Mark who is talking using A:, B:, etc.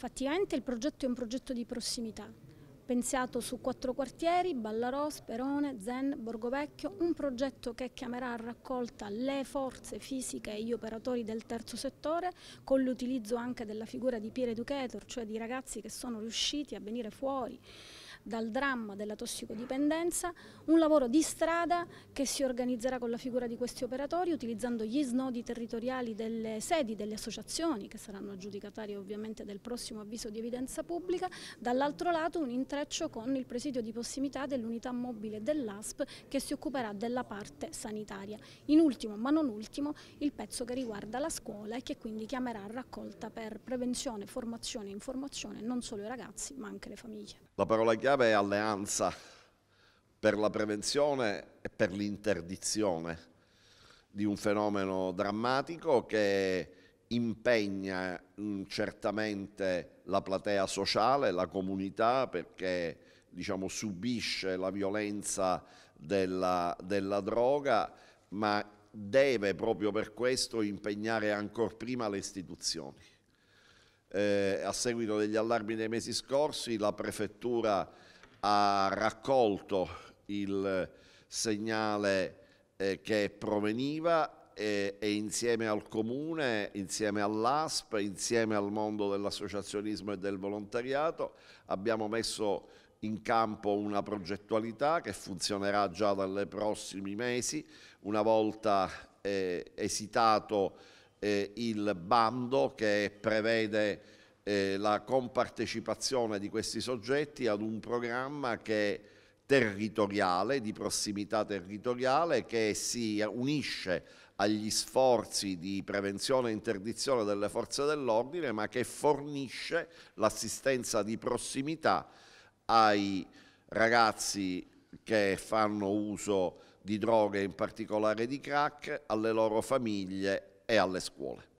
A: Effettivamente il progetto è un progetto di prossimità, pensato su quattro quartieri, Ballarò, Sperone, Zen, Borgovecchio, un progetto che chiamerà a raccolta le forze fisiche e gli operatori del terzo settore, con l'utilizzo anche della figura di peer educator, cioè di ragazzi che sono riusciti a venire fuori dal dramma della tossicodipendenza, un lavoro di strada che si organizzerà con la figura di questi operatori utilizzando gli snodi territoriali delle sedi, delle associazioni che saranno aggiudicatarie ovviamente del prossimo avviso di evidenza pubblica, dall'altro lato un intreccio con il presidio di prossimità dell'unità mobile dell'ASP che si occuperà della parte sanitaria. In ultimo ma non ultimo il pezzo che riguarda la scuola e che quindi chiamerà raccolta per prevenzione, formazione e informazione non solo i ragazzi ma anche le famiglie.
B: La parola chiave chiave è alleanza per la prevenzione e per l'interdizione di un fenomeno drammatico che impegna mm, certamente la platea sociale, la comunità, perché diciamo, subisce la violenza della, della droga, ma deve proprio per questo impegnare ancora prima le istituzioni. Eh, a seguito degli allarmi dei mesi scorsi la prefettura ha raccolto il segnale eh, che proveniva e, e, insieme al comune, insieme all'ASP, insieme al mondo dell'associazionismo e del volontariato abbiamo messo in campo una progettualità che funzionerà già dalle prossimi mesi, una volta eh, esitato eh, il bando che prevede eh, la compartecipazione di questi soggetti ad un programma che è territoriale, di prossimità territoriale, che si unisce agli sforzi di prevenzione e interdizione delle forze dell'ordine, ma che fornisce l'assistenza di prossimità ai ragazzi che fanno uso di droghe, in particolare di crack, alle loro famiglie, ei alle scuole.